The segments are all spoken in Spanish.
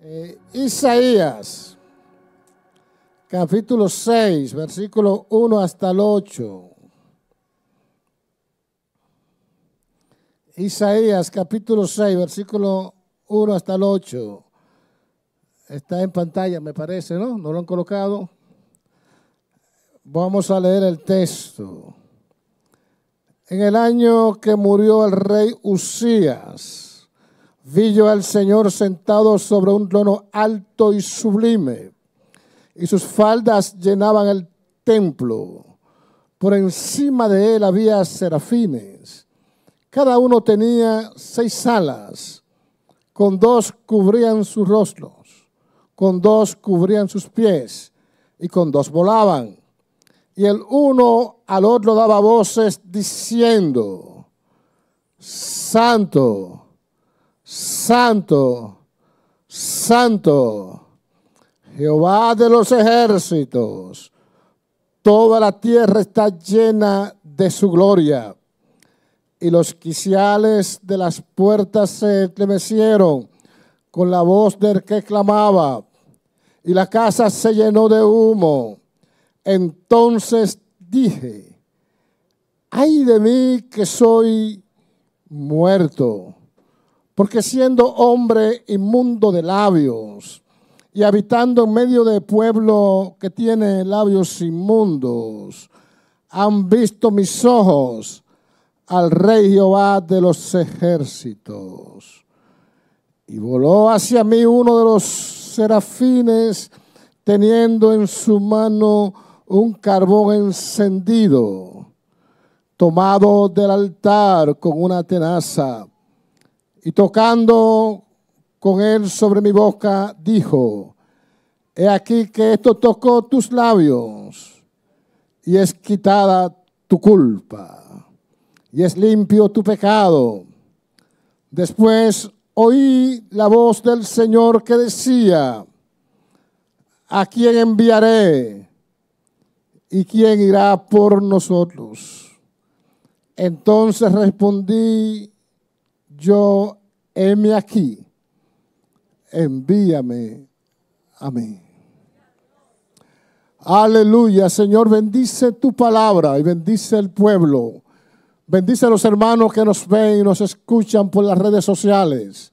Eh, Isaías, capítulo 6, versículo 1 hasta el 8. Isaías, capítulo 6, versículo 1 hasta el 8. Está en pantalla, me parece, ¿no? ¿No lo han colocado? Vamos a leer el texto. En el año que murió el rey Usías, vi yo al Señor sentado sobre un trono alto y sublime, y sus faldas llenaban el templo. Por encima de él había serafines. Cada uno tenía seis alas. Con dos cubrían sus rostros, con dos cubrían sus pies, y con dos volaban. Y el uno al otro daba voces diciendo, Santo, santo, santo, Jehová de los ejércitos. Toda la tierra está llena de su gloria. Y los quiciales de las puertas se estremecieron con la voz del que clamaba. Y la casa se llenó de humo. Entonces dije, ay de mí que soy muerto porque siendo hombre inmundo de labios y habitando en medio de pueblo que tiene labios inmundos, han visto mis ojos al rey Jehová de los ejércitos. Y voló hacia mí uno de los serafines teniendo en su mano un carbón encendido, tomado del altar con una tenaza y tocando con él sobre mi boca, dijo, he aquí que esto tocó tus labios y es quitada tu culpa y es limpio tu pecado. Después oí la voz del Señor que decía, ¿a quién enviaré? ¿Y quién irá por nosotros? Entonces respondí yo heme aquí, envíame a mí. Aleluya, Señor, bendice tu palabra y bendice el pueblo. Bendice a los hermanos que nos ven y nos escuchan por las redes sociales.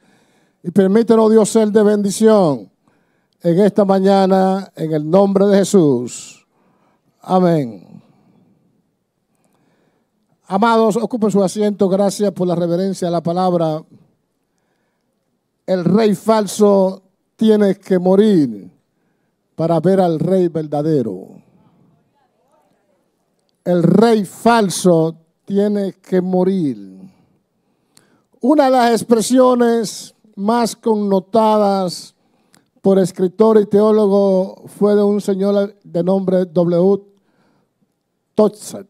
Y permítanos, oh Dios, ser de bendición en esta mañana, en el nombre de Jesús. Amén. Amados, ocupen su asiento. Gracias por la reverencia a la palabra el rey falso tiene que morir para ver al rey verdadero. El rey falso tiene que morir. Una de las expresiones más connotadas por escritor y teólogo fue de un señor de nombre W. Tochset.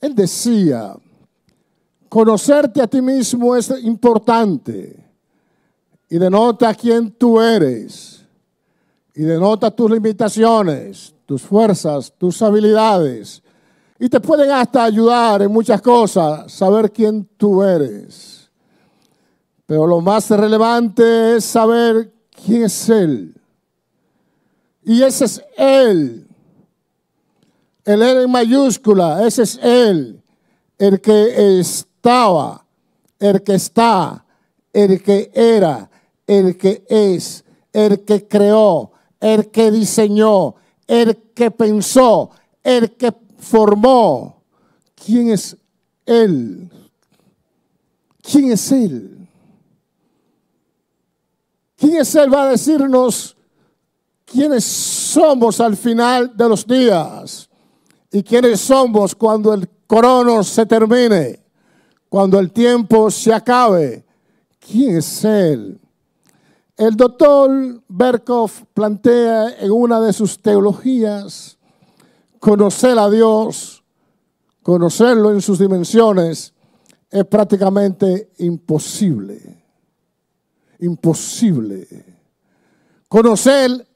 Él decía, conocerte a ti mismo es importante y denota quién tú eres y denota tus limitaciones, tus fuerzas, tus habilidades. Y te pueden hasta ayudar en muchas cosas, saber quién tú eres. Pero lo más relevante es saber quién es Él. Y ese es Él. El Él en mayúscula, ese es Él. El que estaba, el que está, el que era, el que es, el que creó, el que diseñó, el que pensó, el que formó. ¿Quién es Él? ¿Quién es Él? ¿Quién es Él? Va a decirnos quiénes somos al final de los días y quiénes somos cuando el crono se termine, cuando el tiempo se acabe. ¿Quién es Él? El doctor Berkoff plantea en una de sus teologías conocer a Dios, conocerlo en sus dimensiones, es prácticamente imposible. Imposible. Conocer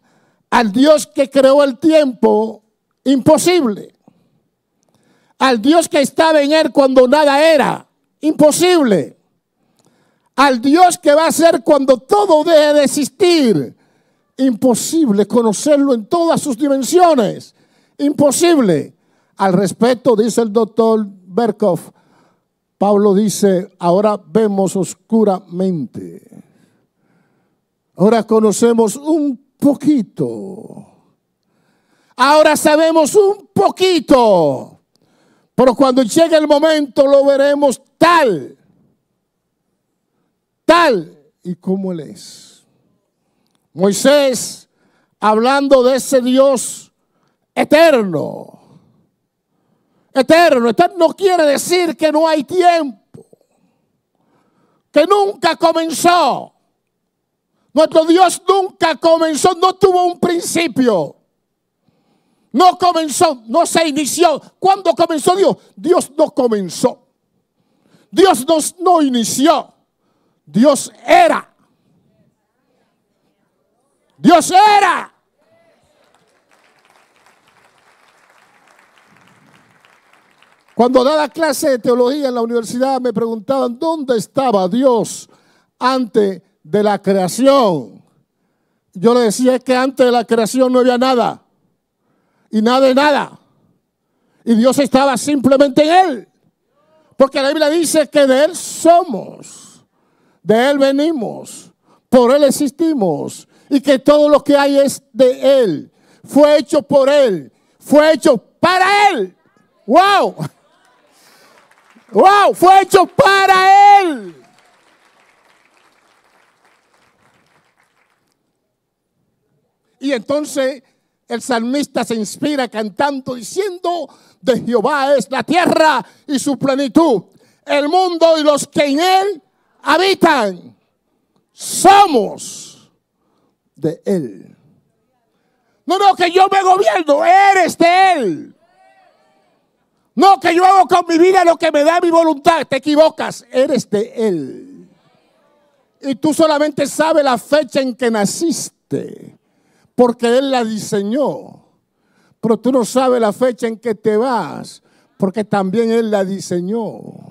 al Dios que creó el tiempo, imposible. Al Dios que estaba en él cuando nada era, imposible al Dios que va a ser cuando todo deje de existir. Imposible conocerlo en todas sus dimensiones. Imposible. Al respecto, dice el doctor Berkov, Pablo dice, ahora vemos oscuramente. Ahora conocemos un poquito. Ahora sabemos un poquito. Pero cuando llegue el momento lo veremos tal tal y como Él es. Moisés, hablando de ese Dios eterno, eterno, eterno quiere decir que no hay tiempo, que nunca comenzó. Nuestro Dios nunca comenzó, no tuvo un principio. No comenzó, no se inició. ¿Cuándo comenzó Dios? Dios no comenzó. Dios no, no inició. Dios era. Dios era. Cuando daba clase de teología en la universidad me preguntaban dónde estaba Dios antes de la creación. Yo le decía que antes de la creación no había nada. Y nada de nada. Y Dios estaba simplemente en Él. Porque la Biblia dice que de Él somos. De Él venimos, por Él existimos y que todo lo que hay es de Él. Fue hecho por Él, fue hecho para Él. ¡Wow! ¡Wow! Fue hecho para Él. Y entonces el salmista se inspira cantando diciendo, de Jehová es la tierra y su plenitud, el mundo y los que en él habitan, somos de Él. No, no, que yo me gobierno, eres de Él. No, que yo hago con mi vida lo que me da mi voluntad. Te equivocas, eres de Él. Y tú solamente sabes la fecha en que naciste, porque Él la diseñó. Pero tú no sabes la fecha en que te vas, porque también Él la diseñó.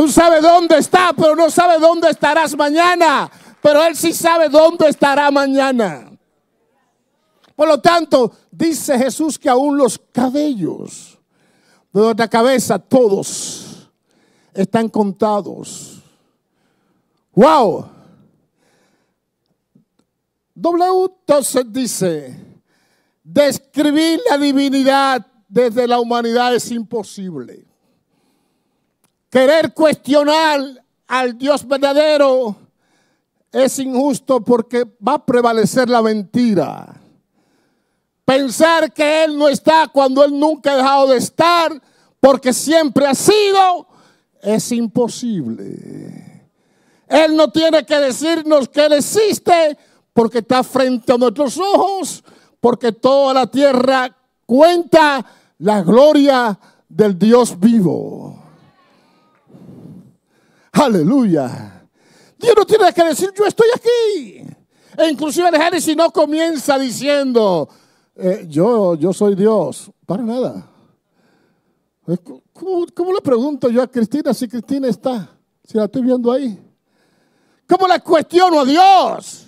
Tú sabes dónde está, pero no sabe dónde estarás mañana. Pero Él sí sabe dónde estará mañana. Por lo tanto, dice Jesús que aún los cabellos de nuestra cabeza, todos están contados. ¡Wow! W. se dice, describir la divinidad desde la humanidad es imposible. Querer cuestionar al Dios verdadero es injusto porque va a prevalecer la mentira. Pensar que Él no está cuando Él nunca ha dejado de estar, porque siempre ha sido, es imposible. Él no tiene que decirnos que Él existe porque está frente a nuestros ojos, porque toda la tierra cuenta la gloria del Dios vivo. Aleluya. Dios no tiene que decir, yo estoy aquí. E inclusive el Génesis no comienza diciendo, eh, yo, yo soy Dios. Para nada. Eh, ¿Cómo, le pregunto yo a Cristina si Cristina está? Si la estoy viendo ahí. ¿Cómo le cuestiono a Dios?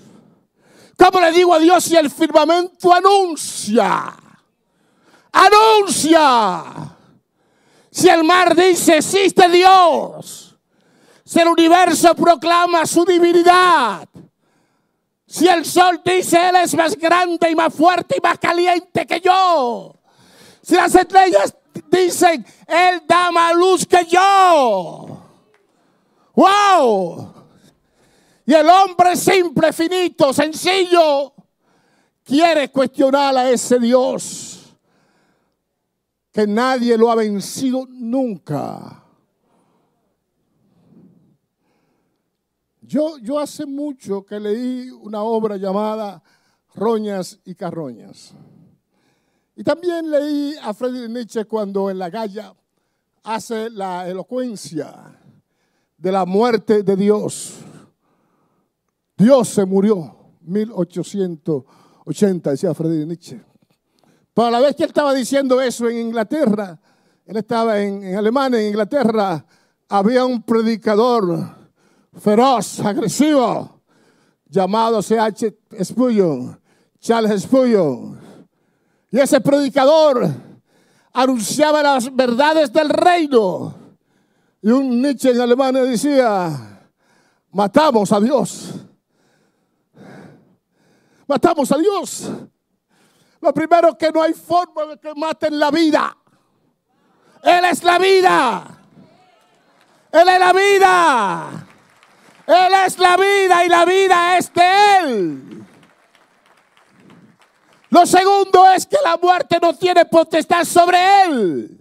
¿Cómo le digo a Dios si el firmamento anuncia? Anuncia. Si el mar dice, existe Dios. Si el universo proclama su divinidad, si el sol dice Él es más grande y más fuerte y más caliente que yo, si las estrellas dicen Él da más luz que yo, wow. Y el hombre simple, finito, sencillo, quiere cuestionar a ese Dios que nadie lo ha vencido nunca. Yo, hace mucho que leí una obra llamada Roñas y Carroñas. Y también leí a Friedrich Nietzsche cuando en La Galla hace la elocuencia de la muerte de Dios. Dios se murió, 1880, decía Friedrich Nietzsche. Pero a la vez que él estaba diciendo eso en Inglaterra, él estaba en Alemania, en Inglaterra, había un predicador feroz, agresivo, llamado C.H. Spurgeon, Charles Spurgeon. Y ese predicador anunciaba las verdades del reino. Y un Nietzsche en alemán decía, matamos a Dios. Matamos a Dios. Lo primero que no hay forma de que maten la vida. Él es la vida. Él es la vida. Él es la vida y la vida es de Él. Lo segundo es que la muerte no tiene potestad sobre Él.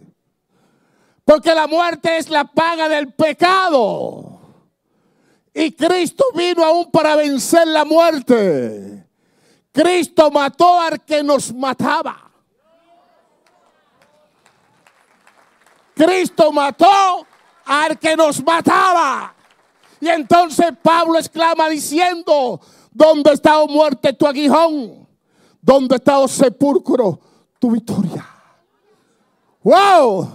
Porque la muerte es la paga del pecado. Y Cristo vino aún para vencer la muerte. Cristo mató al que nos mataba. Cristo mató al que nos mataba. Y entonces Pablo exclama diciendo, ¿dónde está, o muerte, tu aguijón? ¿Dónde está, sepulcro, tu victoria? ¡Wow!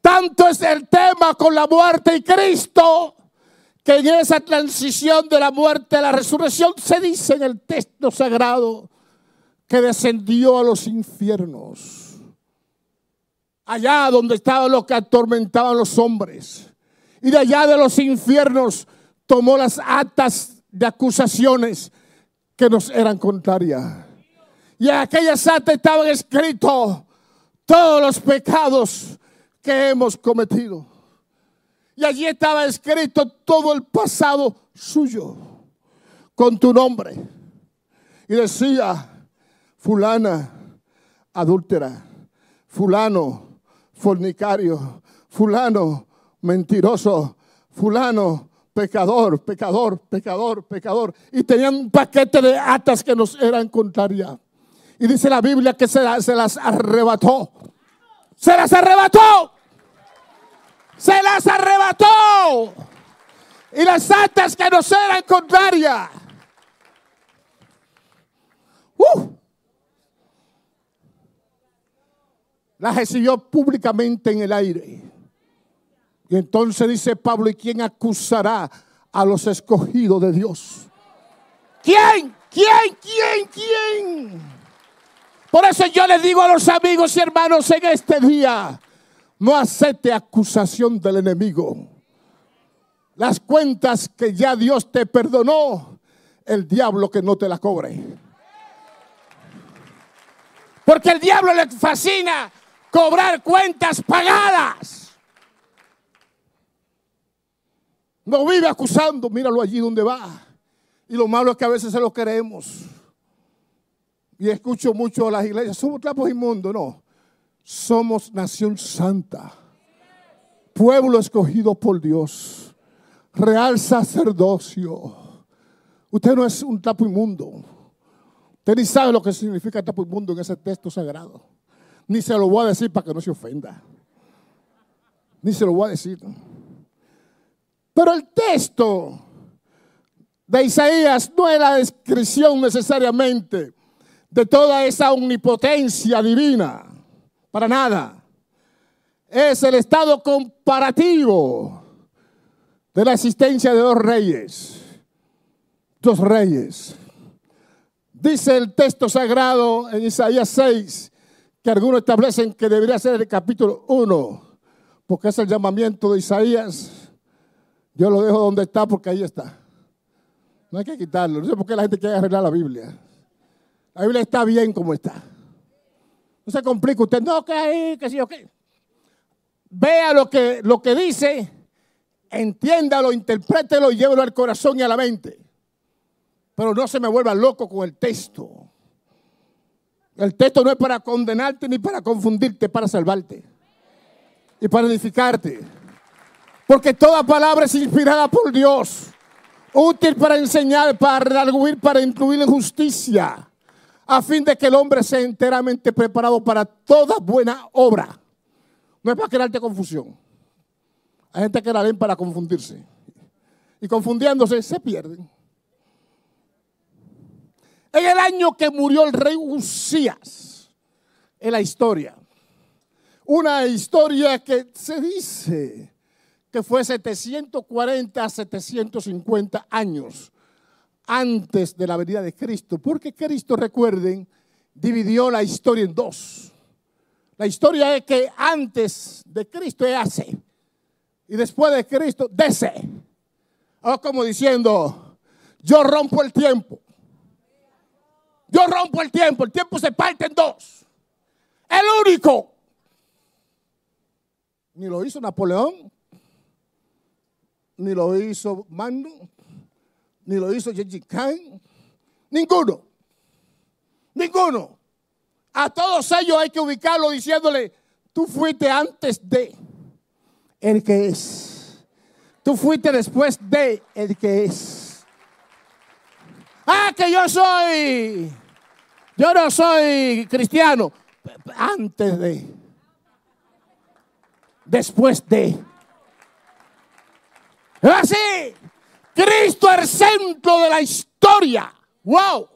Tanto es el tema con la muerte y Cristo que en esa transición de la muerte a la resurrección se dice en el texto sagrado que descendió a los infiernos, allá donde estaba lo que atormentaban a los hombres y de allá de los infiernos tomó las actas de acusaciones que nos eran contrarias. Y en aquellas atas estaban escritos todos los pecados que hemos cometido. Y allí estaba escrito todo el pasado suyo con tu nombre. Y decía, fulana, adúltera, fulano, fornicario, fulano, mentiroso, fulano, pecador, pecador, pecador, pecador. Y tenían un paquete de atas que nos eran contrarias. Y dice la Biblia que se, se las arrebató. Se las arrebató. Se las arrebató. Y las atas que nos eran contrarias. ¡Uh! Las recibió públicamente en el aire. Y entonces dice Pablo, ¿y quién acusará a los escogidos de Dios? ¿Quién? ¿Quién? ¿Quién? ¿Quién? Por eso yo les digo a los amigos y hermanos en este día, no acepte acusación del enemigo. Las cuentas que ya Dios te perdonó, el diablo que no te la cobre. Porque el diablo le fascina cobrar cuentas pagadas. No vive acusando, míralo allí donde va. Y lo malo es que a veces se lo queremos. Y escucho mucho a las iglesias, somos trapos inmundos, no. Somos nación santa, pueblo escogido por Dios, real sacerdocio. Usted no es un trapo inmundo. Usted ni sabe lo que significa trapo inmundo en ese texto sagrado. Ni se lo voy a decir para que no se ofenda. Ni se lo voy a decir. Pero el texto de Isaías no es la descripción necesariamente de toda esa omnipotencia divina, para nada. Es el estado comparativo de la existencia de dos reyes, dos reyes. Dice el texto sagrado en Isaías 6, que algunos establecen que debería ser el capítulo 1, porque es el llamamiento de Isaías yo lo dejo donde está porque ahí está. No hay que quitarlo. No sé por qué la gente quiere arreglar la Biblia. La Biblia está bien como está. No se complica usted. No, que ahí, que sí, Vea lo que, lo que dice, entiéndalo, interprételo y llévelo al corazón y a la mente. Pero no se me vuelva loco con el texto. El texto no es para condenarte ni para confundirte, para salvarte. Y para edificarte. Porque toda palabra es inspirada por Dios, útil para enseñar, para redarguir, para incluir en justicia, a fin de que el hombre sea enteramente preparado para toda buena obra. No es para crearte confusión. Hay gente que la leen para confundirse. Y confundiéndose se pierden. En el año que murió el rey Usías, en la historia, una historia que se dice que fue 740 a 750 años antes de la venida de Cristo. Porque Cristo, recuerden, dividió la historia en dos. La historia es que antes de Cristo es hace y después de Cristo dese. o como diciendo, yo rompo el tiempo. Yo rompo el tiempo, el tiempo se parte en dos. El único. Ni lo hizo Napoleón, ni lo hizo Mando, ni lo hizo J.G. Khan, ninguno, ninguno. A todos ellos hay que ubicarlo diciéndole, tú fuiste antes de el que es. Tú fuiste después de el que es. Ah, que yo soy, yo no soy cristiano. Antes de, después de Así, Cristo el centro de la historia. Wow.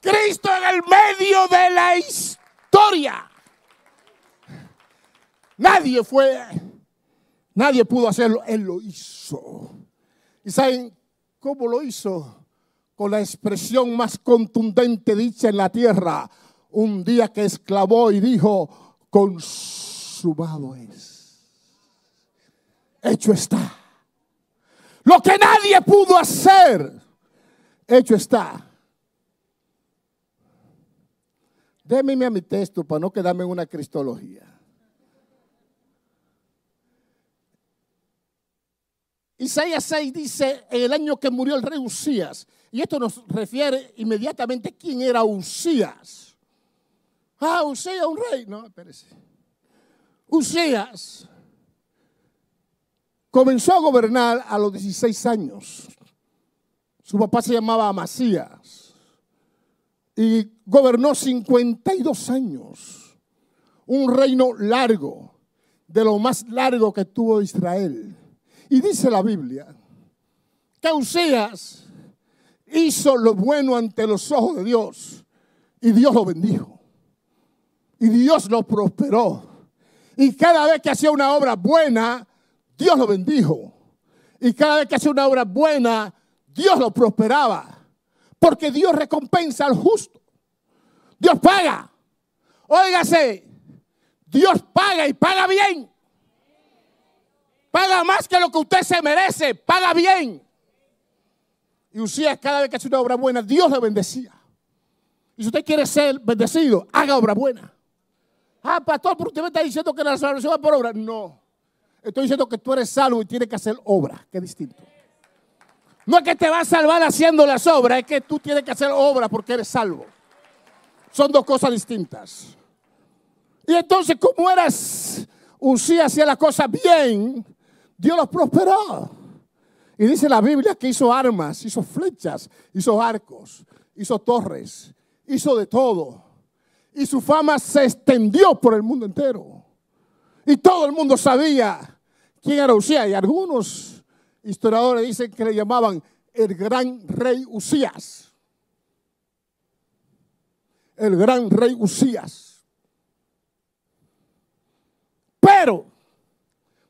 Cristo en el medio de la historia. Nadie fue, nadie pudo hacerlo. Él lo hizo. ¿Y saben cómo lo hizo? Con la expresión más contundente dicha en la tierra. Un día que esclavó y dijo, consumado es hecho está. Lo que nadie pudo hacer, hecho está. Démeme a mi texto para no quedarme en una cristología. Isaías 6 dice, en el año que murió el rey Usías, y esto nos refiere inmediatamente quién era Usías. Ah, Usías, un rey. No, espérese. Usías Comenzó a gobernar a los 16 años. Su papá se llamaba Masías y gobernó 52 años. Un reino largo, de lo más largo que tuvo Israel. Y dice la Biblia que Useas hizo lo bueno ante los ojos de Dios y Dios lo bendijo. Y Dios lo prosperó. Y cada vez que hacía una obra buena, Dios lo bendijo. Y cada vez que hacía una obra buena, Dios lo prosperaba. Porque Dios recompensa al justo. Dios paga. Óigase, Dios paga y paga bien. Paga más que lo que usted se merece, paga bien. Y es cada vez que hacía una obra buena, Dios lo bendecía. Y si usted quiere ser bendecido, haga obra buena. Ah, pastor, pero usted me está diciendo que la salvación va por obra. No. Estoy diciendo que tú eres salvo y tienes que hacer obra, ¿Qué distinto. No es que te vas a salvar haciendo las obras, es que tú tienes que hacer obra porque eres salvo. Son dos cosas distintas. Y entonces, como eras sí hacía las cosas bien, Dios los prosperó. Y dice la Biblia que hizo armas, hizo flechas, hizo arcos, hizo torres, hizo de todo. Y su fama se extendió por el mundo entero. Y todo el mundo sabía quién era Usías. Y algunos historiadores dicen que le llamaban el gran rey Usías. El gran rey Usías. Pero,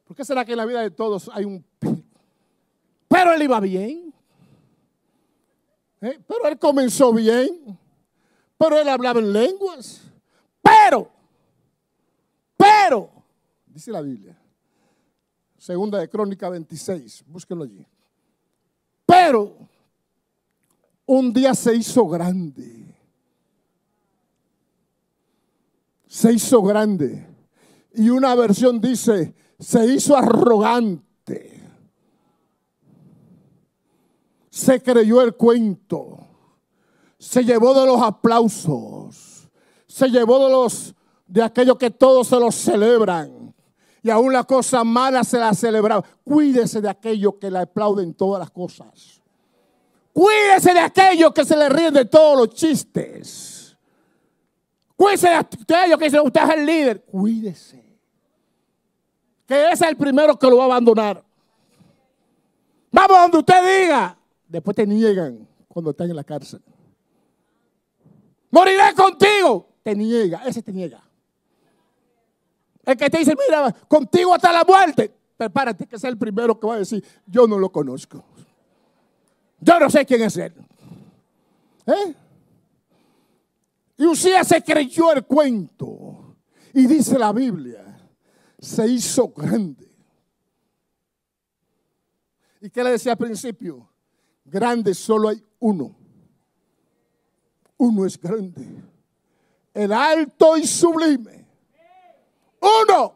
¿por qué será que en la vida de todos hay un pero él iba bien. ¿Eh? Pero él comenzó bien. Pero él hablaba en lenguas. Pero dice la Biblia. Segunda de Crónica 26, búsquenlo allí. Pero un día se hizo grande. Se hizo grande. Y una versión dice, se hizo arrogante. Se creyó el cuento. Se llevó de los aplausos. Se llevó de los de aquellos que todos se los celebran y aún la cosa mala se ha celebrado. Cuídese de aquellos que le aplauden todas las cosas. Cuídese de aquellos que se le ríen de todos los chistes. Cuídese de aquellos que dicen, usted es el líder. Cuídese. Que ese es el primero que lo va a abandonar. Vamos donde usted diga. Después te niegan cuando están en la cárcel. Moriré contigo. Te niega, ese te niega. El que te dice, mira, contigo hasta la muerte. Prepárate que es el primero que va a decir, yo no lo conozco. Yo no sé quién es él. ¿Eh? Y Usía se creyó el cuento. Y dice la Biblia, se hizo grande. ¿Y qué le decía al principio? Grande solo hay uno. Uno es grande. El alto y sublime uno.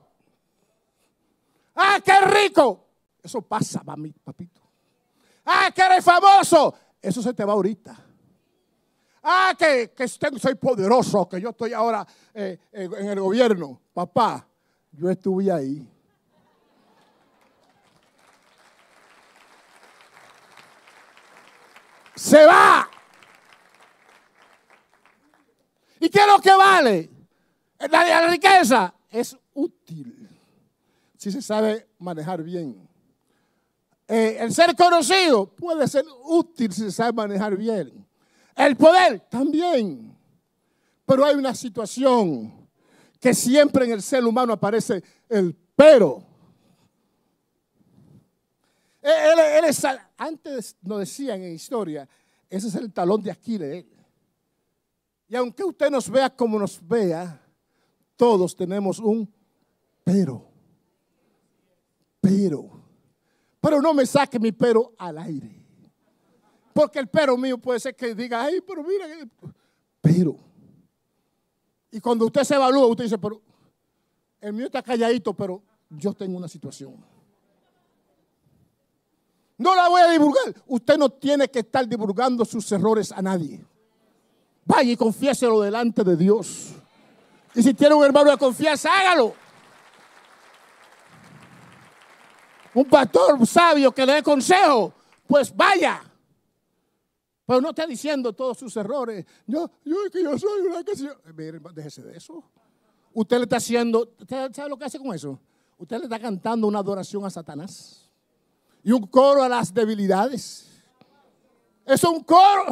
Ah, qué rico. Eso pasa, papito. Ah, que eres famoso. Eso se te va ahorita. Ah, que, que soy poderoso, que yo estoy ahora eh, en el gobierno. Papá, yo estuve ahí. Se va. ¿Y qué es lo que vale? la riqueza es útil si se sabe manejar bien. Eh, el ser conocido puede ser útil si se sabe manejar bien. El poder también. Pero hay una situación que siempre en el ser humano aparece el pero. Eh, antes nos decían en historia, ese es el talón de Aquiles. Y aunque usted nos vea como nos vea, todos tenemos un pero. Pero. Pero no me saque mi pero al aire. Porque el pero mío puede ser que diga, ay, pero mira, eh". pero. Y cuando usted se evalúa, usted dice, pero el mío está calladito, pero yo tengo una situación. No la voy a divulgar. Usted no tiene que estar divulgando sus errores a nadie. Vaya y confiéselo delante de Dios. Y si tiene un hermano de confianza, hágalo. Un pastor sabio que le dé consejo, pues vaya. Pero no está diciendo todos sus errores. Yo, yo que yo soy una que eh, Mire, déjese de eso. Usted le está haciendo, ¿usted sabe lo que hace con eso? Usted le está cantando una adoración a Satanás y un coro a las debilidades. Eso Es un coro,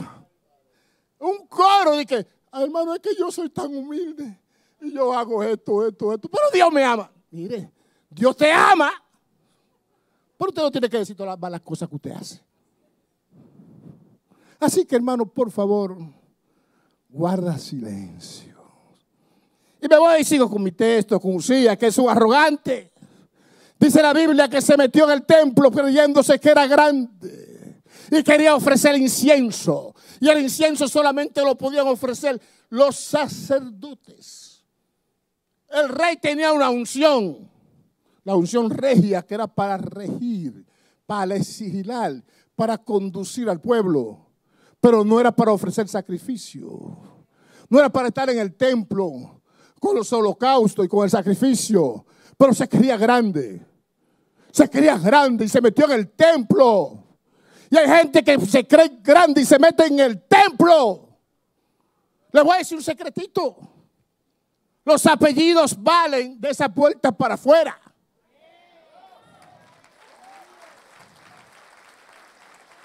un coro de que, ah, hermano, es que yo soy tan humilde yo hago esto, esto, esto. Pero Dios me ama. Mire, Dios te ama. Pero usted no tiene que decir todas las malas cosas que usted hace. Así que hermano, por favor, guarda silencio. Y me voy y sigo con mi texto, con Usía, que es un arrogante. Dice la Biblia que se metió en el templo creyéndose que era grande y quería ofrecer incienso. Y el incienso solamente lo podían ofrecer los sacerdotes. El rey tenía una unción, la unción regia, que era para regir, para legislar, para conducir al pueblo, pero no era para ofrecer sacrificio, no era para estar en el templo con los holocaustos y con el sacrificio, pero se creía grande, se creía grande y se metió en el templo. Y hay gente que se cree grande y se mete en el templo. Les voy a decir un secretito. Los apellidos valen de esa puerta para afuera.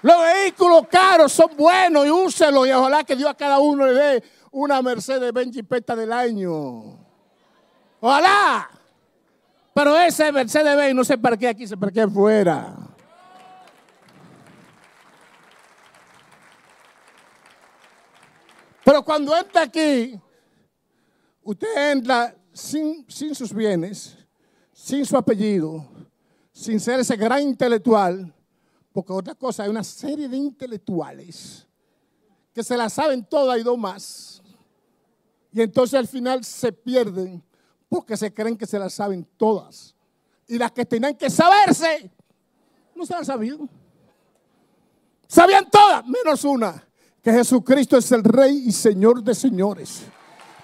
Los vehículos caros son buenos y úselos y ojalá que Dios a cada uno le dé una Mercedes Benz peta del año. Ojalá. Pero ese Mercedes Benz no se parquea aquí, se para afuera fuera. Pero cuando entra aquí, Usted entra sin, sus bienes, sin su apellido, sin ser ese gran intelectual, porque otra cosa, hay una serie de intelectuales que se las saben todas y dos más. Y entonces al final se pierden porque se creen que se las saben todas. Y las que tenían que saberse, no se las sabido. Sabían todas, menos una, que Jesucristo es el Rey y Señor de señores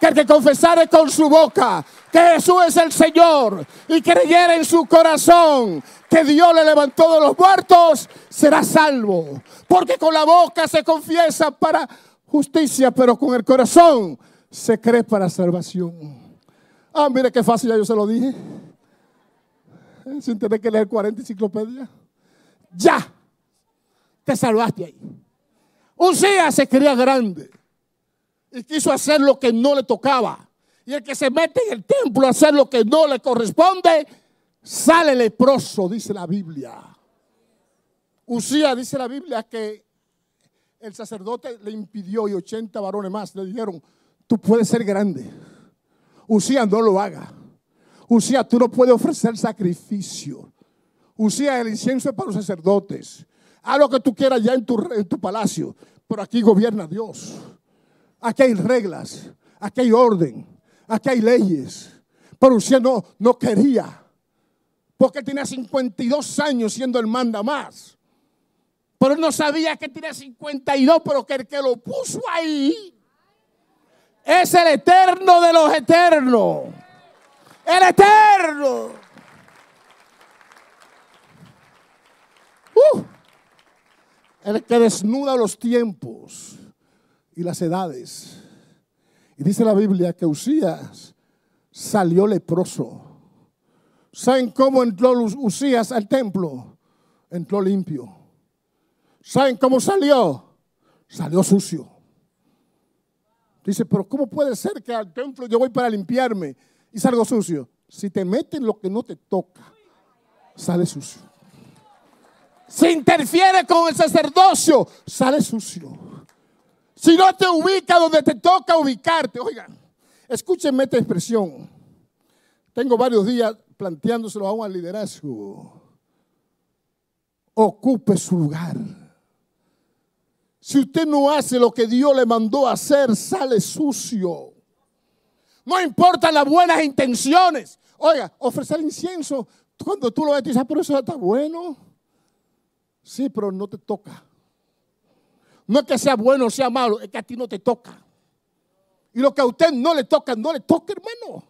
que el que confesare con su boca que Jesús es el Señor y creyera en su corazón que Dios le levantó de los muertos, será salvo. Porque con la boca se confiesa para justicia, pero con el corazón se cree para salvación. Ah, mire qué fácil, ya yo se lo dije. Eh, sin tener que leer 40 enciclopedias. Ya, te salvaste ahí. Un día se creía grande y quiso hacer lo que no le tocaba. Y el que se mete en el templo a hacer lo que no le corresponde, sale leproso, dice la Biblia. Usía dice la Biblia que el sacerdote le impidió y 80 varones más le dijeron, tú puedes ser grande. Usía no lo haga. Usía, tú no puedes ofrecer sacrificio. Usía, el incienso es para los sacerdotes. Haz lo que tú quieras ya en tu, en tu palacio, pero aquí gobierna Dios. Aquí hay reglas, aquí hay orden, aquí hay leyes. Pero usted no, no quería. Porque tenía 52 años siendo el manda más. Pero él no sabía que tenía 52, pero que el que lo puso ahí es el eterno de los eternos. El eterno. Uh, el que desnuda los tiempos y las edades. Y dice la Biblia que Usías salió leproso. ¿Saben cómo entró Usías al templo? Entró limpio. ¿Saben cómo salió? Salió sucio. Dice, pero ¿cómo puede ser que al templo yo voy para limpiarme y salgo sucio? Si te meten lo que no te toca, sale sucio. Si interfiere con el sacerdocio, sale sucio. Si no te ubica donde te toca ubicarte. Oigan, escúcheme esta expresión. Tengo varios días planteándoselo a un liderazgo. Ocupe su lugar. Si usted no hace lo que Dios le mandó hacer, sale sucio. No importan las buenas intenciones. Oiga, ofrecer incienso, cuando tú lo ves, por dices, ah, eso está bueno. Sí, pero no te toca. No es que sea bueno o sea malo, es que a ti no te toca. Y lo que a usted no le toca, no le toca, hermano.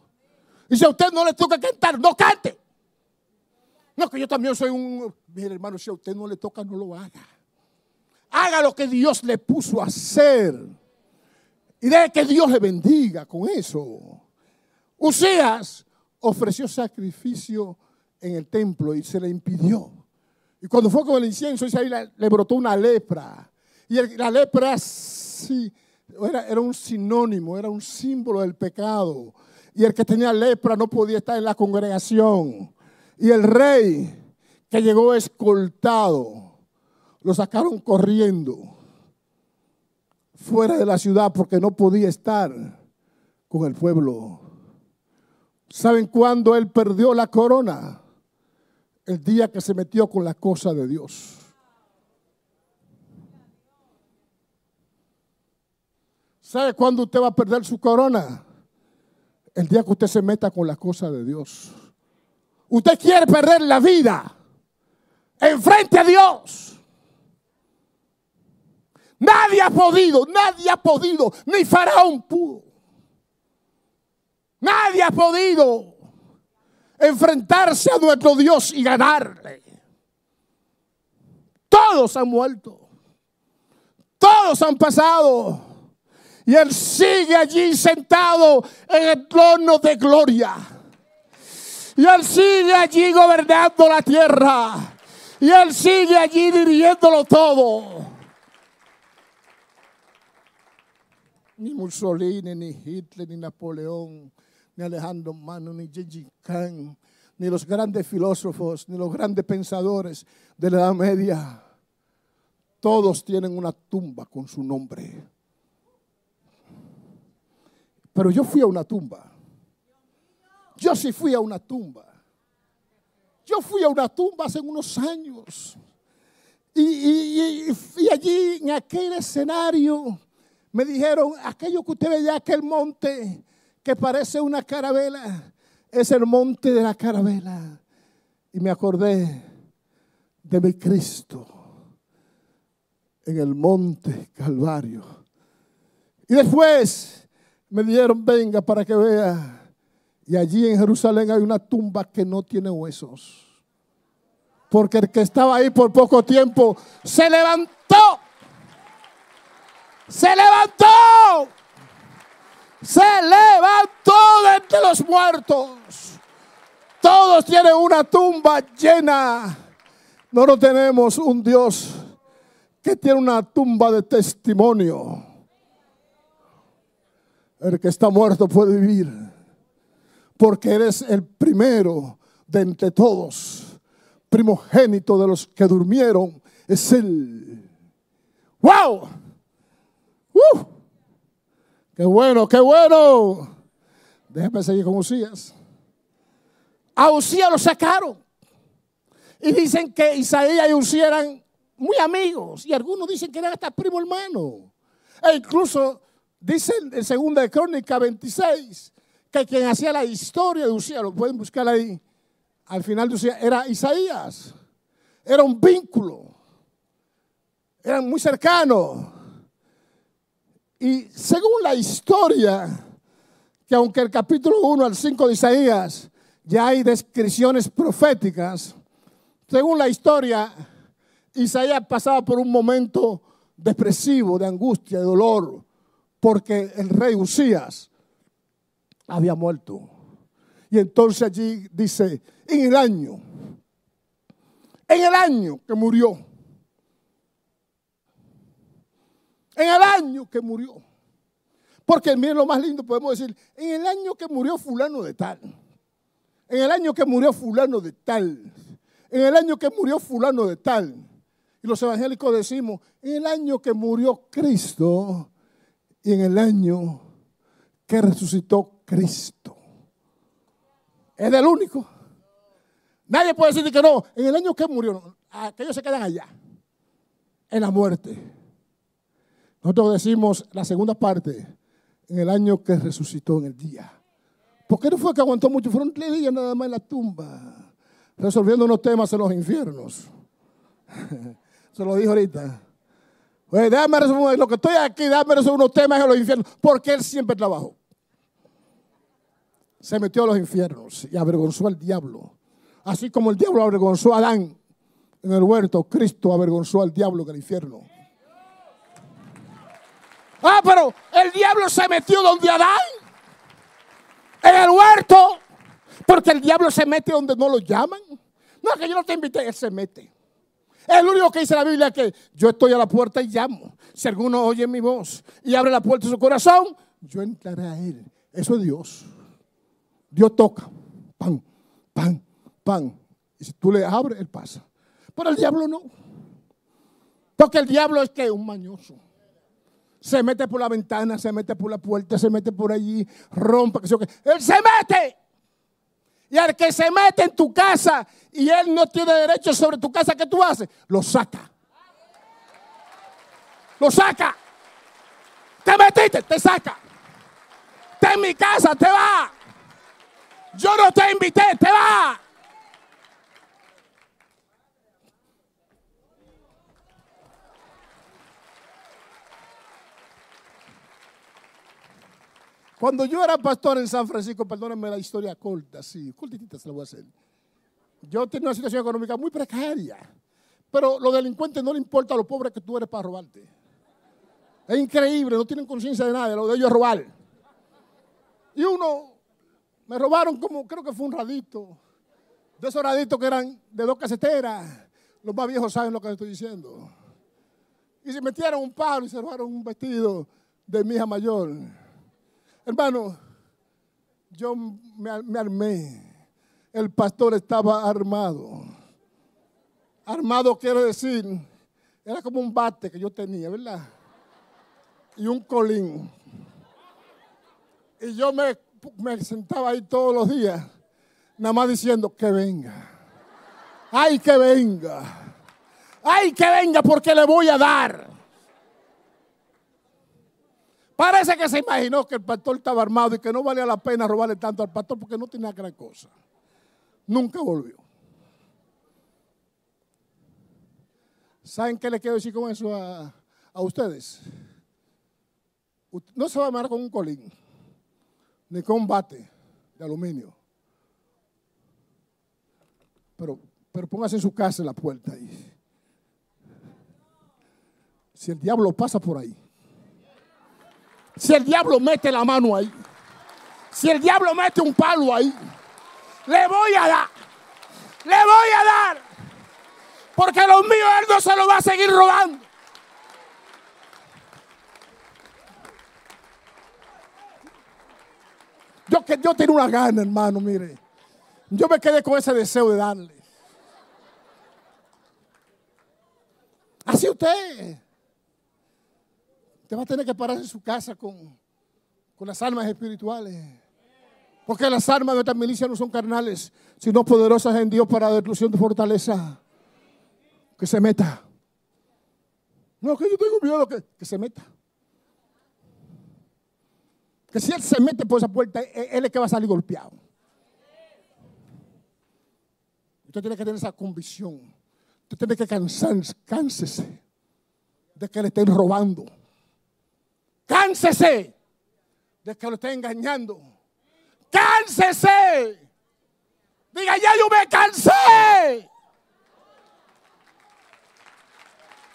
Y si a usted no le toca cantar, no cante. No, que yo también soy un... Mire, hermano, si a usted no le toca, no lo haga. Haga lo que Dios le puso a hacer. Y deje que Dios le bendiga con eso. Usías ofreció sacrificio en el templo y se le impidió. Y cuando fue con el incienso, ahí le brotó una lepra. Y la lepra sí, era, era, un sinónimo, era un símbolo del pecado. Y el que tenía lepra no podía estar en la congregación. Y el rey que llegó escoltado, lo sacaron corriendo fuera de la ciudad porque no podía estar con el pueblo. ¿Saben cuándo él perdió la corona? El día que se metió con la cosa de Dios. ¿Sabe cuándo usted va a perder su corona? El día que usted se meta con las cosas de Dios. Usted quiere perder la vida enfrente a Dios. Nadie ha podido, nadie ha podido, ni Faraón pudo. Nadie ha podido enfrentarse a nuestro Dios y ganarle. Todos han muerto. Todos han pasado y Él sigue allí sentado en el trono de gloria. Y Él sigue allí gobernando la tierra. Y Él sigue allí dirigiéndolo todo. Ni Mussolini, ni Hitler, ni Napoleón, ni Alejandro Mano, ni Gigi Khan, ni los grandes filósofos, ni los grandes pensadores de la Edad Media. Todos tienen una tumba con su nombre. Pero yo fui a una tumba. Yo sí fui a una tumba. Yo fui a una tumba hace unos años. Y, allí en aquel escenario me dijeron, aquello que usted ve aquel monte que parece una carabela, es el monte de la carabela. Y me acordé de mi Cristo en el monte Calvario. Y después me dijeron, venga para que vea. Y allí en Jerusalén hay una tumba que no tiene huesos. Porque el que estaba ahí por poco tiempo se levantó. Se levantó. Se levantó de los muertos. Todos tienen una tumba llena. No, lo tenemos un Dios que tiene una tumba de testimonio. El que está muerto puede vivir. Porque eres el primero de entre todos. Primogénito de los que durmieron es Él. ¡Wow! Uf. ¡Uh! ¡Qué bueno, qué bueno! Déjame seguir con Usías. A Usías lo sacaron. Y dicen que Isaías y Usías eran muy amigos. Y algunos dicen que eran hasta primo hermano. E incluso Dice en Segunda de Crónica 26 que quien hacía la historia de Usía, lo pueden buscar ahí, al final de Usía, era Isaías. Era un vínculo. era muy cercano. Y según la historia, que aunque el capítulo 1 al 5 de Isaías ya hay descripciones proféticas, según la historia, Isaías pasaba por un momento depresivo, de angustia, de dolor, porque el rey Usías había muerto. Y entonces allí dice, en el año, en el año que murió, en el año que murió. Porque miren lo más lindo, podemos decir, en el año que murió fulano de tal, en el año que murió fulano de tal, en el año que murió fulano de tal. Y los evangélicos decimos, en el año que murió Cristo, y en el año que resucitó Cristo. Es el único. Nadie puede decir que no. En el año que murió, aquellos se quedan allá, en la muerte. Nosotros decimos la segunda parte, en el año que resucitó en el día. Porque no fue que aguantó mucho, fueron tres días nada más en la tumba, resolviendo unos temas en los infiernos. Se lo dijo ahorita. Pues déjame lo que estoy aquí, déjame resolver unos temas en los infiernos. Porque él siempre trabajó. Se metió a los infiernos y avergonzó al diablo. Así como el diablo avergonzó a Adán en el huerto, Cristo avergonzó al diablo en el infierno. Ah, pero el diablo se metió donde Adán, en el huerto, porque el diablo se mete donde no lo llaman. No, que yo no te invité, él se mete. El único que dice la Biblia que yo estoy a la puerta y llamo. Si alguno oye mi voz y abre la puerta de su corazón, yo entraré a él. Eso es Dios. Dios toca. Pan, pan, pan. Y si tú le abres, él pasa. Pero el diablo no. Porque el diablo es que un mañoso. Se mete por la ventana, se mete por la puerta, se mete por allí, rompe, que Él se mete. Y al que se mete en tu casa y él no tiene derecho sobre tu casa, ¿qué tú haces? Lo saca. Lo saca. Te metiste, te saca. Está en mi casa, te va. Yo no te invité, te va. Cuando yo era pastor en San Francisco, perdónenme la historia corta, sí, cortitita se la voy a hacer. Yo tenía una situación económica muy precaria, pero los delincuentes no le importa lo pobre que tú eres para robarte. Es increíble, no tienen conciencia de nada, lo de ellos es robar. Y uno, me robaron como, creo que fue un radito, de esos raditos que eran de dos caseteras. Los más viejos saben lo que les estoy diciendo. Y se metieron un palo y se robaron un vestido de mi hija mayor. Hermano, yo me, armé. El pastor estaba armado. Armado quiere decir, era como un bate que yo tenía, ¿verdad? Y un colín. Y yo me, me sentaba ahí todos los días, nada más diciendo que venga. Ay, que venga. Ay, que venga porque le voy a dar. Parece que se imaginó que el pastor estaba armado y que no valía la pena robarle tanto al pastor porque no tenía gran cosa. Nunca volvió. ¿Saben qué le quiero decir con eso a, a ustedes? No se va a amar con un colín, ni con un bate de aluminio. Pero, pero póngase en su casa en la puerta ahí. Si el diablo pasa por ahí, si el diablo mete la mano ahí, si el diablo mete un palo ahí, le voy a dar, le voy a dar, porque los míos él no se lo va a seguir robando. Yo, que, yo tenía una gana, hermano, mire. Yo me quedé con ese deseo de darle. Así usted va a tener que pararse en su casa con, las armas espirituales. Porque las armas de estas milicias no son carnales, sino poderosas en Dios para la destrucción de fortaleza. Que se meta. No, que yo tengo miedo que, se meta. Que si él se mete por esa puerta, e, e, él es que va a salir golpeado. Usted tiene que tener esa convicción. Usted tiene que cansarse, de que le estén robando. ¡Cáncese de que lo esté engañando. ¡Cáncese! Diga, ya yo me cansé.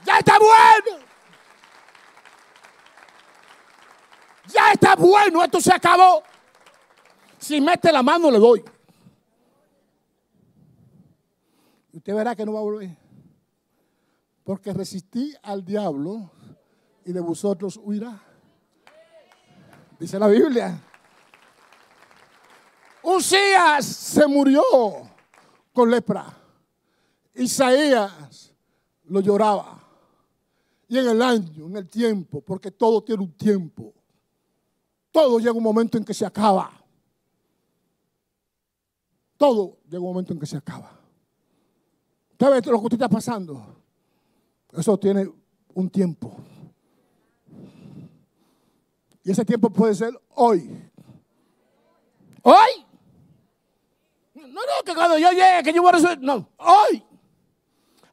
Ya está bueno. Ya está bueno, esto se acabó. Si mete la mano, le doy. Usted verá que no va a volver. Porque resistí al diablo y de vosotros huirá dice la Biblia. Usías se murió con lepra. Isaías lo lloraba. Y en el año, en el tiempo, porque todo tiene un tiempo. Todo llega un momento en que se acaba. Todo llega un momento en que se acaba. ¿Usted lo que usted está pasando? Eso tiene un tiempo. Y ese tiempo puede ser hoy. Hoy. No, no, que cuando yo llegue, que yo voy a resolver. No, hoy.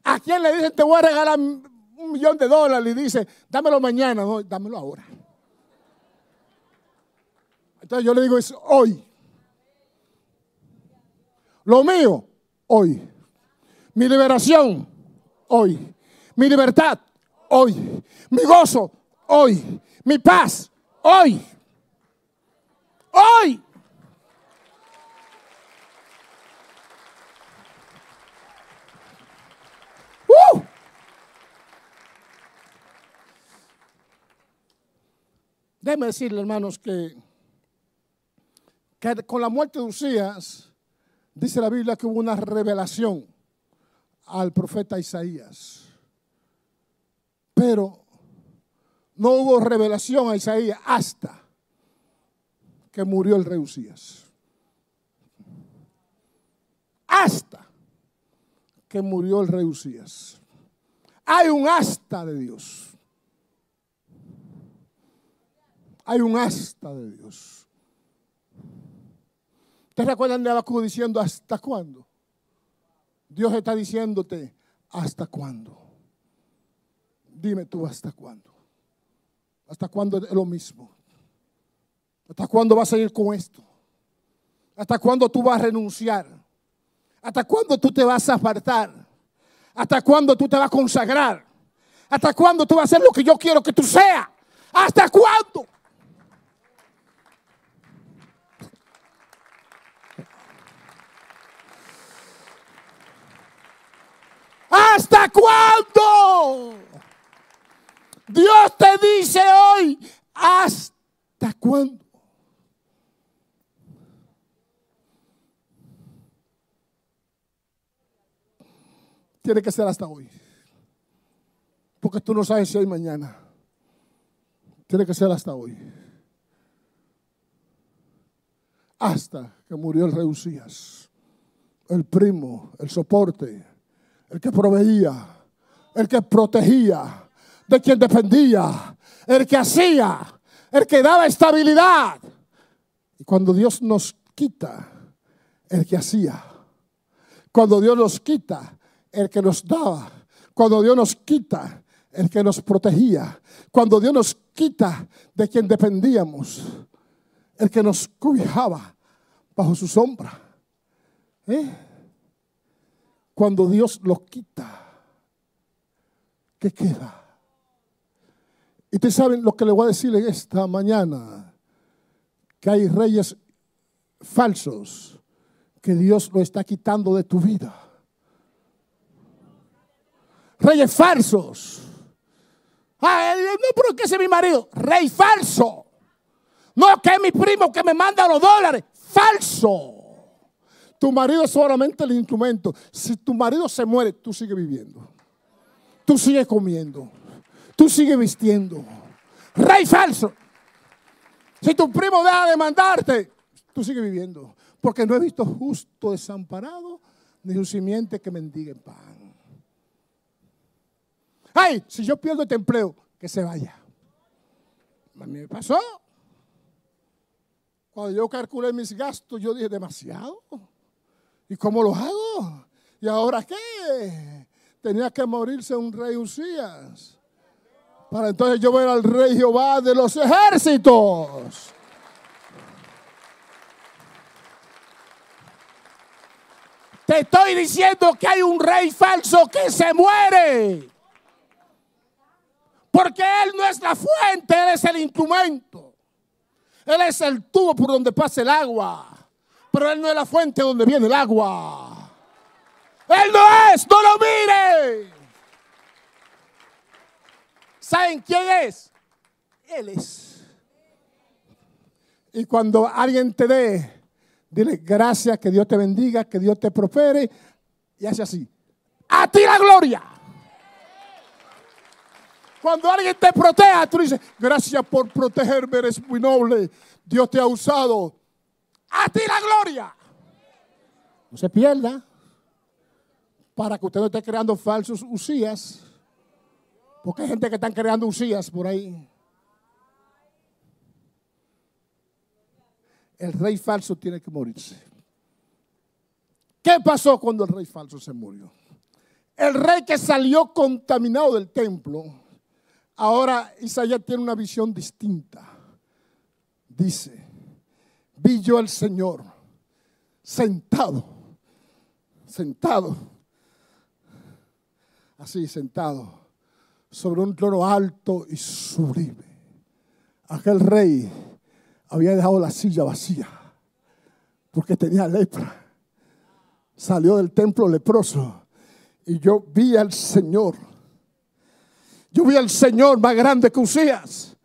¿A quién le dicen te voy a regalar un millón de dólares? Y dice, dámelo mañana. No, dámelo ahora. Entonces yo le digo, es hoy. Lo mío, hoy. Mi liberación, hoy. Mi libertad, hoy. Mi gozo, hoy. Mi paz, Hoy. Hoy. ¡Uh! Déjeme decirle, hermanos, que, que con la muerte de Usías, dice la Biblia que hubo una revelación al profeta Isaías. Pero no hubo revelación a Isaías hasta que murió el rey Hasta que murió el rey Hay un hasta de Dios. Hay un hasta de Dios. ¿Te recuerdan de Abacú diciendo hasta cuándo? Dios está diciéndote hasta cuándo. Dime tú hasta cuándo. ¿Hasta cuándo es lo mismo? ¿Hasta cuándo vas a ir con esto? ¿Hasta cuándo tú vas a renunciar? ¿Hasta cuándo tú te vas a apartar? ¿Hasta cuándo tú te vas a consagrar? ¿Hasta cuándo tú vas a hacer lo que yo quiero que tú seas? ¿Hasta cuándo? ¿Hasta cuándo? Dios te dice hoy, ¿hasta cuándo? Tiene que ser hasta hoy. Porque tú no sabes si hay mañana. Tiene que ser hasta hoy. Hasta que murió el Reusías, el primo, el soporte, el que proveía, el que protegía de quien dependía, el que hacía, el que daba estabilidad. Y cuando Dios nos quita, el que hacía. Cuando Dios nos quita, el que nos daba. Cuando Dios nos quita, el que nos protegía. Cuando Dios nos quita de quien dependíamos. El que nos cobijaba bajo su sombra. ¿Eh? Cuando Dios lo quita, ¿qué queda? Y ustedes saben lo que le voy a decir esta mañana, que hay reyes falsos que Dios lo está quitando de tu vida. Reyes falsos. no, pero que ese mi marido, rey falso. No, que es mi primo que me manda los dólares, falso. Tu marido es solamente el instrumento. Si tu marido se muere, tú sigues viviendo. Tú sigues comiendo tú sigue vistiendo. Rey falso. Si tu primo deja de mandarte, tú sigue viviendo. Porque no he visto justo desamparado ni un simiente que mendigue pan. Ay, si yo pierdo este empleo, que se vaya. A mí me pasó. Cuando yo calculé mis gastos, yo dije demasiado. ¿Y cómo lo hago? ¿Y ahora qué? Tenía que morirse un rey Usías. Para entonces yo ver al rey Jehová de los ejércitos. Te estoy diciendo que hay un rey falso que se muere. Porque Él no es la fuente, Él es el instrumento. Él es el tubo por donde pasa el agua. Pero Él no es la fuente donde viene el agua. Él no es, no lo mire. ¿Saben quién es? Él es. Y cuando alguien te dé, dile gracias, que Dios te bendiga, que Dios te profere, Y hace así. A ti la gloria. Cuando alguien te proteja, tú dices, gracias por protegerme, eres muy noble. Dios te ha usado. A ti la gloria. No se pierda. Para que usted no esté creando falsos usías. Porque hay gente que están creando usías por ahí. El rey falso tiene que morirse. ¿Qué pasó cuando el rey falso se murió? El rey que salió contaminado del templo, ahora Isaías tiene una visión distinta. Dice, vi yo al Señor sentado, sentado, así sentado sobre un trono alto y sublime. Aquel rey había dejado la silla vacía porque tenía lepra. Salió del templo leproso y yo vi al Señor. Yo vi al Señor más grande que Usías,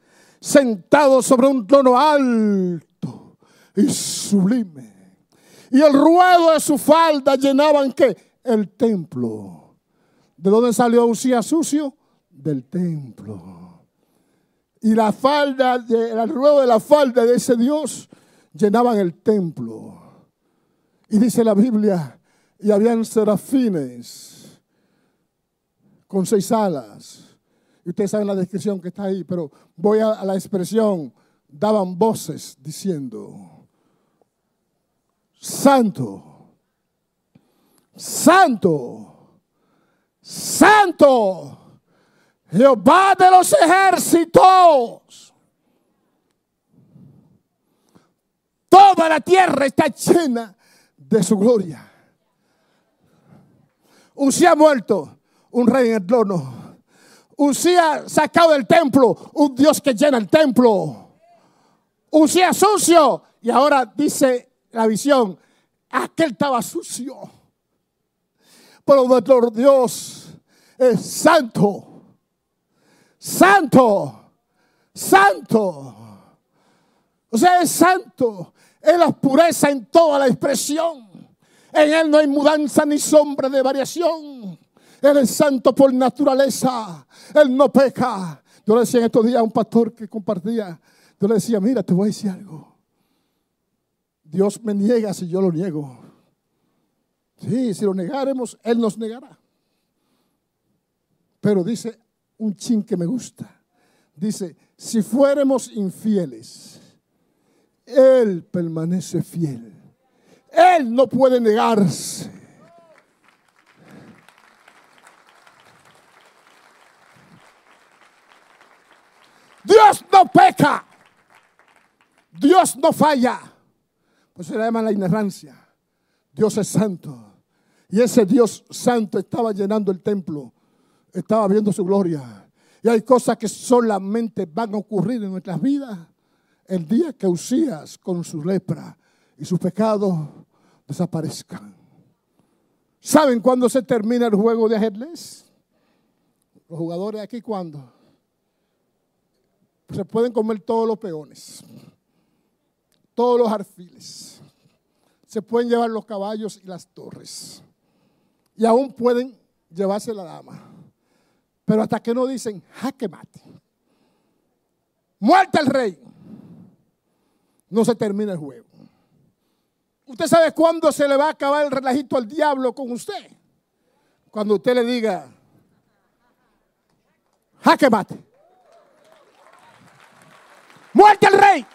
sentado sobre un trono alto y sublime. Y el ruedo de su falda llenaban que el templo. ¿De dónde salió Usías sucio? del templo. Y la falda, de, el ruedo de la falda de ese Dios llenaban el templo. Y dice la Biblia, y habían serafines con seis alas. Y ustedes saben la descripción que está ahí, pero voy a la expresión, daban voces diciendo, santo, santo, santo Jehová de los ejércitos. Toda la tierra está llena de su gloria. Usía muerto, un rey en el trono. Usía sacado del templo, un Dios que llena el templo. Usía sucio. Y ahora dice la visión, aquel estaba sucio. Pero nuestro Dios es santo santo, santo. O sea, es santo. Es la pureza en toda la expresión. En Él no hay mudanza ni sombra de variación. Él es santo por naturaleza. Él no peca. Yo le decía en estos días a un pastor que compartía, yo le decía, mira, te voy a decir algo. Dios me niega si yo lo niego. Sí, si lo negaremos Él nos negará. Pero dice, un chin que me gusta. Dice, si fuéramos infieles, Él permanece fiel. Él no puede negarse. Dios no peca. Dios no falla. Pues se le llama la inerrancia. Dios es santo. Y ese Dios santo estaba llenando el templo estaba viendo su gloria. Y hay cosas que solamente van a ocurrir en nuestras vidas el día que Usías con su lepra y sus pecados desaparezcan. ¿Saben cuándo se termina el juego de ajedrez? Los jugadores aquí, ¿cuándo? Se pueden comer todos los peones, todos los arfiles se pueden llevar los caballos y las torres, y aún pueden llevarse la dama. Pero hasta que no dicen, jaque mate, muerte el rey, no se termina el juego. Usted sabe cuándo se le va a acabar el relajito al diablo con usted. Cuando usted le diga, jaque mate, muerte el rey,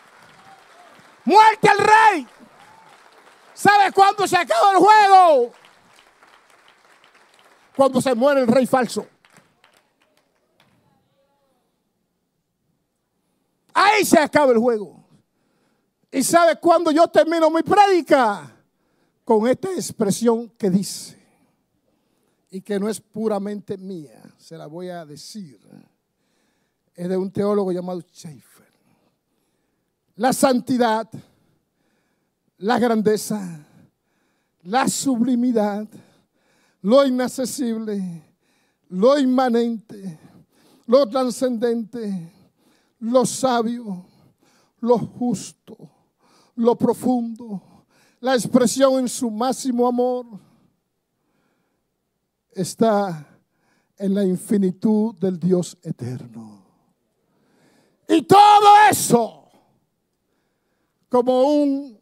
muerte el rey. ¿Sabe cuándo se acaba el juego? Cuando se muere el rey falso. Ahí se acaba el juego. ¿Y sabe cuándo yo termino mi prédica? Con esta expresión que dice, y que no es puramente mía, se la voy a decir. Es de un teólogo llamado Schaefer. La santidad, la grandeza, la sublimidad, lo inaccesible, lo inmanente, lo trascendente lo sabio, lo justo, lo profundo, la expresión en su máximo amor está en la infinitud del Dios eterno. Y todo eso, como un,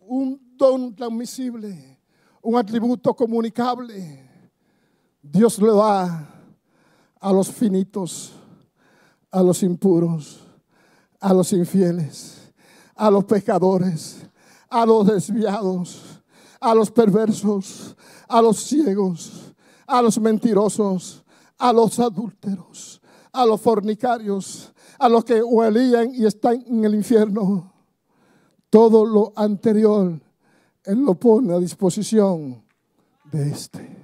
un don transmisible, un atributo comunicable, Dios le da a los finitos a los impuros, a los infieles, a los pecadores, a los desviados, a los perversos, a los ciegos, a los mentirosos, a los adúlteros, a los fornicarios, a los que huelían y están en el infierno. Todo lo anterior Él lo pone a disposición de este.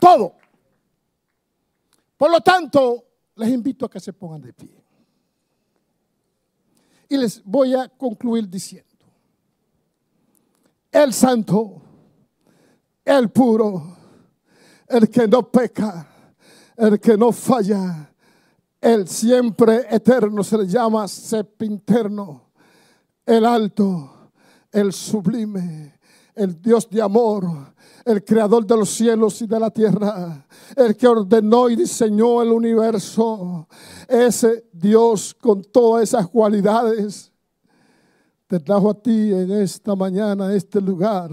todo. Por lo tanto, les invito a que se pongan de pie. Y les voy a concluir diciendo, el santo, el puro, el que no peca, el que no falla, el siempre eterno se le llama sepinterno, el alto, el sublime, el Dios de amor, el creador de los cielos y de la tierra, el que ordenó y diseñó el universo, ese Dios con todas esas cualidades, te trajo a ti en esta mañana, a este lugar,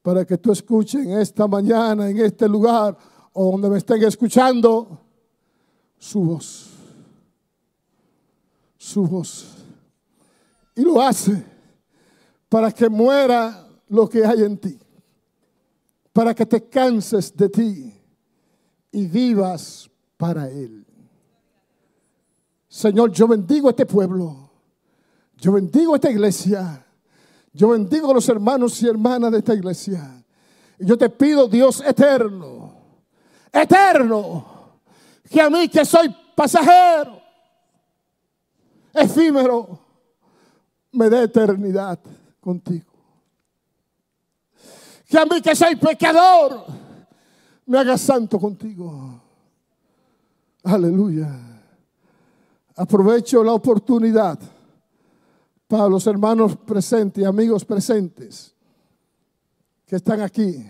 para que tú escuches en esta mañana, en este lugar, o donde me estén escuchando, su voz, su voz. Y lo hace para que muera lo que hay en ti, para que te canses de ti y vivas para Él. Señor, yo bendigo a este pueblo, yo bendigo a esta iglesia, yo bendigo a los hermanos y hermanas de esta iglesia. Y yo te pido, Dios eterno, eterno, que a mí que soy pasajero, efímero, me dé eternidad contigo que a mí que soy pecador, me haga santo contigo. Aleluya. Aprovecho la oportunidad para los hermanos presentes, y amigos presentes, que están aquí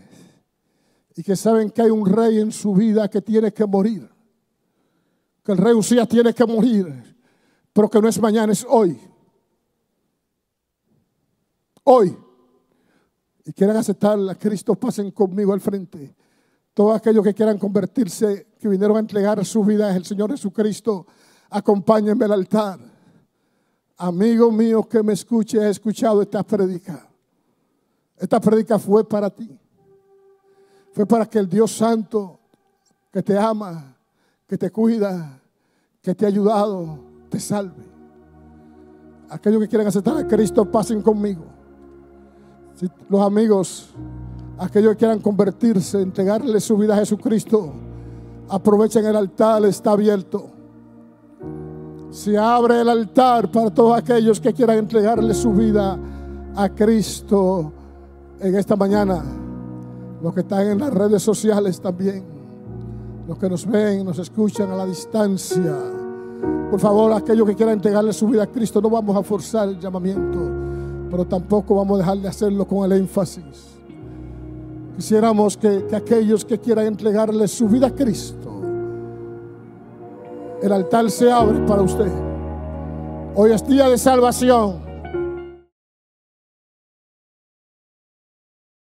y que saben que hay un rey en su vida que tiene que morir, que el rey Usía tiene que morir, pero que no es mañana, es hoy. Hoy y quieran aceptar a Cristo, pasen conmigo al frente. Todos aquellos que quieran convertirse, que vinieron a entregar su vida al Señor Jesucristo, acompáñenme al altar. Amigo mío que me escuche, he escuchado esta predica. Esta predica fue para ti. Fue para que el Dios Santo que te ama, que te cuida, que te ha ayudado, te salve. Aquellos que quieran aceptar a Cristo, pasen conmigo los amigos, aquellos que quieran convertirse, entregarle su vida a Jesucristo, aprovechen el altar, está abierto. Se abre el altar para todos aquellos que quieran entregarle su vida a Cristo en esta mañana. Los que están en las redes sociales también. Los que nos ven, nos escuchan a la distancia. Por favor, aquellos que quieran entregarle su vida a Cristo, no vamos a forzar el llamamiento pero tampoco vamos a dejar de hacerlo con el énfasis. Quisiéramos que, aquellos que quieran entregarle su vida a Cristo, el altar se abre para usted. Hoy es día de salvación.